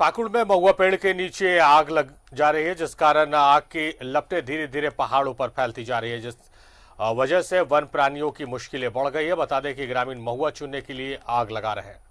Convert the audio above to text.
पाकुड़ में महुआ पेड़ के नीचे आग लग जा रही है जिस कारण आग की लपटे धीरे धीरे पहाड़ों पर फैलती जा रही है जिस वजह से वन प्राणियों की मुश्किलें बढ़ गई है बता दें कि ग्रामीण महुआ चुनने के लिए आग लगा रहे हैं